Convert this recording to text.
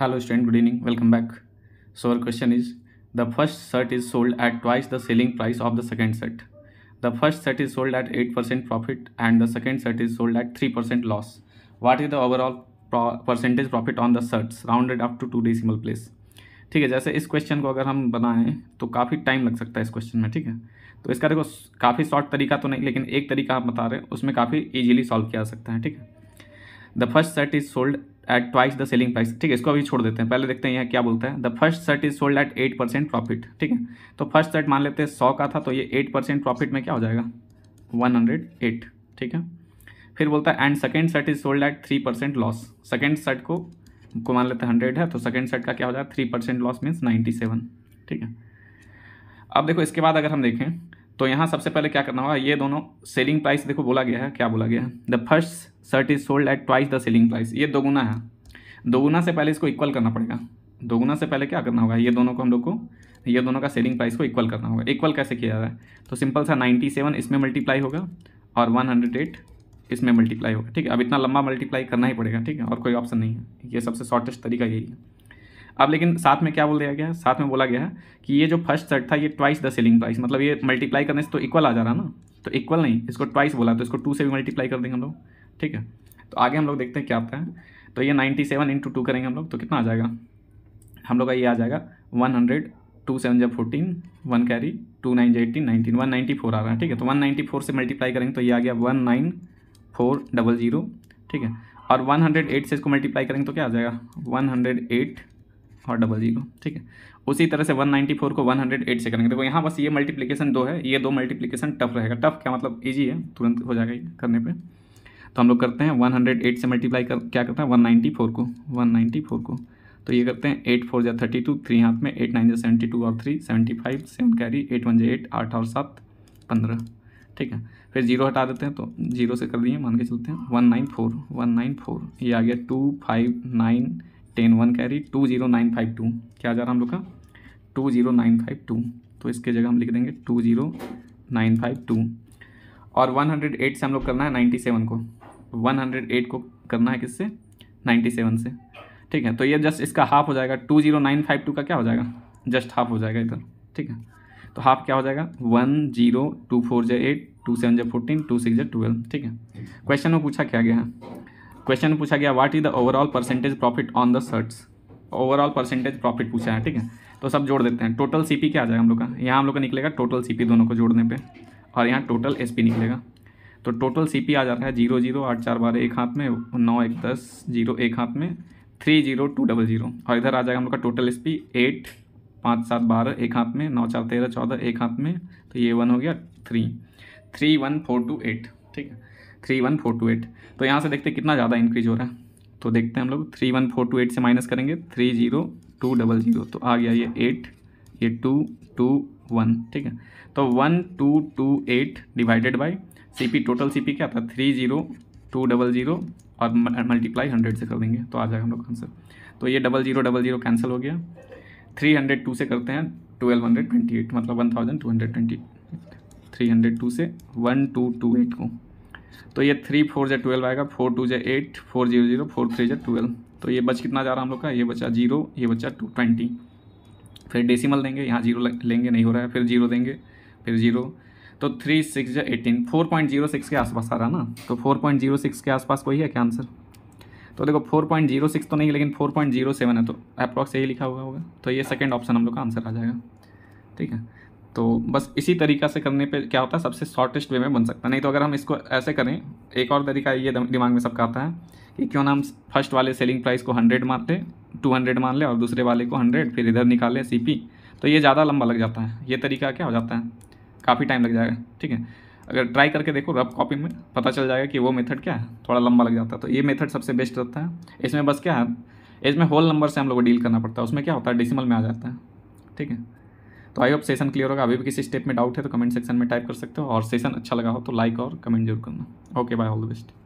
hello student good evening welcome back so our question is the first set is sold at twice the selling price of the second set the first set is sold at eight percent profit and the second set is sold at three percent loss what is the overall percentage profit on the shirts rounded up to two decimal place ठीक है जैसे इस question को अगर हम बनाएं तो काफ़ी टाइम लग सकता है इस क्वेश्चन में ठीक है तो इसका देखो काफ़ी शॉर्ट तरीका तो नहीं लेकिन एक तरीका आप बता रहे हैं उसमें काफ़ी ईजिली सॉल्व किया जा सकता है ठीक है the first set is sold at twice the selling price ठीक है इसको अभी छोड़ देते हैं पहले देखते हैं यहाँ क्या बोलता है the first shirt is sold at eight percent profit ठीक है तो फर्स्ट शर्ट मान लेते हैं सौ का था तो ये एट परसेंट प्रॉफिट में क्या हो जाएगा वन हंड्रेड एट ठीक है फिर बोलता है and second shirt is sold at three percent loss second shirt को को मान लेते हैं हंड्रेड है तो सेकेंड शर्ट का क्या हो जाएगा three percent loss means ninety seven ठीक है अब देखो इसके बाद अगर हम देखें तो यहाँ सबसे पहले क्या करना होगा ये दोनों सेलिंग प्राइस देखो बोला गया है क्या बोला गया है the first shirt is sold at twice the selling price ये दोगुना है दोगुना से पहले इसको इक्वल करना पड़ेगा दोगुना से पहले क्या करना होगा ये दोनों को हम लोग को ये दोनों का सेलिंग प्राइस को इक्वल करना होगा इक्वल कैसे किया जाए तो सिंपल सा 97 इसमें मल्टीप्लाई होगा और 108 इसमें मल्टीप्लाई होगा ठीक है अब इतना लंबा मल्टीप्लाई करना ही पड़ेगा ठीक है और कोई ऑप्शन नहीं है ये सबसे शॉर्टेस्ट तरीका यही है अब लेकिन साथ में क्या बोल दिया गया है साथ में बोला गया है कि ये जो फर्स्ट सेट था ये ट्वाइस द सेलिंग प्राइस मतलब ये मल्टीप्लाई करने से तो इक्वल आ जा रहा ना तो इक्वल नहीं इसको ट्वाइस बोला तो इसको टू से भी मल्टीप्लाई कर देंगे हम लोग ठीक है तो आगे हम लोग देखते हैं क्या आता है तो ये नाइन्टी सेवन इंटू टू करेंगे हम लोग तो कितना आ जाएगा हम लोग का ये आ जाएगा वन हंड्रेड टू सेवन जब fourteen one carry two nine जो eighteen nineteen one ninety four आ रहा है ठीक है तो वन नाइन्टी फोर से मल्टीप्लाई करेंगे तो ये आ गया one nine four double zero ठीक है और वन हंड्रेड एट से इसको मल्टीप्लाई करेंगे तो क्या आ जाएगा वन हंड्रेड एट और डबल जीरो ठीक है उसी तरह से 194 को 108 से करेंगे देखो यहाँ बस ये मल्टीप्लिकेशन दो है ये दो मल्टीप्लिकेशन टफ रहेगा टफ क्या मतलब ईजी है तुरंत हो जाएगा ये करने पे तो हम लोग करते हैं 108 से मल्टीप्लाई कर क्या करते हैं 194 को 194 को तो ये करते हैं एट फोर जा थर्टी टू थ्री हाथ में एट नाइन जा सेवेंटी टू और three seventy five seven carry eight one जे एट आठ और सात पंद्रह ठीक है फिर जीरो हटा देते हैं तो जीरो से कर दिए मान के चलते हैं one nine four one nine four ये आ गया two five nine ten one carry two zero nine five two क्या आ जा रहा हम लोग का two zero nine five two तो इसके जगह हम लिख देंगे two zero nine five two और वन हंड्रेड एट से हम लोग करना है नाइन्टी सेवन को वन हंड्रेड एट को करना है किससे नाइन्टी सेवन से ठीक है तो ये जस्ट इसका हाफ हो जाएगा two zero nine five two का क्या हो जाएगा जस्ट हाफ हो जाएगा इधर ठीक है तो हाफ क्या हो जाएगा वन जीरो टू फोर जे एट टू सेवन जे फोर्टीन टू सिक्स जे ट्वेल्व ठीक है क्वेश्चन में पूछा क्या गया है क्वेश्चन पूछा गया what is the overall percentage profit on the shirts overall percentage profit पूछा है ठीक है तो सब जोड़ देते हैं टोटल सीपी क्या आ जाएगा हम लोग का यहाँ हम लोग का निकलेगा टोटल सीपी दोनों को जोड़ने पे और यहाँ टोटल एसपी निकलेगा तो टोटल सीपी आ जाता है जीरो जीरो आठ चार बारह एक हाथ में नौ एक दस जीरो एक हाथ में three zero two double zero और इधर आ जाएगा हम लोग का टोटल एस पी एट पाँच सात बारह एक हाथ में नौ चार तेरह चौदह एक हाथ में तो ये वन हो गया three three one four two eight ठीक है three one four two eight तो यहाँ से देखते कितना ज़्यादा इंक्रीज हो रहा है तो देखते हैं हम लोग three one four two eight से माइनस करेंगे three zero two double zero तो आ गया ये एट ये टू टू वन ठीक है तो one two two eight divided by C P total C P क्या था three zero two double zero और मल्टीप्लाई हंड्रेड से कर देंगे तो आ जाएगा हम लोग आंसर तो ये double zero double zero cancel हो गया थ्री हंड्रेड टू से करते हैं ट्वेल्व हंड्रेड ट्वेंटी एट मतलब one thousand two hundred twenty three hundred two से वन टू टू एट को तो ये थ्री फोर जे ट्वेल्व आएगा four two J eight four zero zero four three J twelve तो ये बच कितना जा रहा हम लोग का ये बचा जीरो ये बचा टू ट्वेंटी फिर डेसिमल देंगे यहाँ जीरो लेंगे नहीं हो रहा है फिर जीरो देंगे फिर जीरो तो three six J eighteen four point zero six के आसपास आ रहा ना तो फोर पॉइंट जीरो सिक्स के आसपास वही है क्या आंसर तो देखो फोर पॉइंट जीरो सिक्स तो नहीं लेकिन फोर पॉइंट जीरो सेवन है तो अप्रॉक्स यही लिखा हुआ होगा तो ये सेकेंड ऑप्शन हम लोग का आंसर आ जाएगा ठीक है तो बस इसी तरीका से करने पे क्या होता है सबसे शॉर्टेस्ट वे में बन सकता है नहीं तो अगर हम इसको ऐसे करें एक और तरीका ये दिमाग में सबका आता है कि क्यों ना हम फर्स्ट वाले सेलिंग प्राइस को हंड्रेड मान लें टू हंड्रेड मान लें और दूसरे वाले को हंड्रेड फिर इधर निकाले सी पी तो ये ज़्यादा लंबा लग जाता है ये तरीका क्या हो जाता है काफ़ी टाइम लग जाएगा ठीक है अगर ट्राई करके देखो रफ कॉपी में पता चल जाएगा कि वो मेथड क्या है थोड़ा लंबा लग जाता है तो ये मेथड सबसे बेस्ट रहता है इसमें बस क्या है इसमें होल नंबर से हम लोग को डील करना पड़ता है उसमें क्या होता है डिसिमल में आ जाता है ठीक है तो आई होप सेशन क्लियर होगा अभी भी किसी स्टेप में डाउट है तो कमेंट सेक्शन में टाइप कर सकते हो और सेशन अच्छा लगा हो तो लाइक और कमेंट जरूर करना okay bye all the best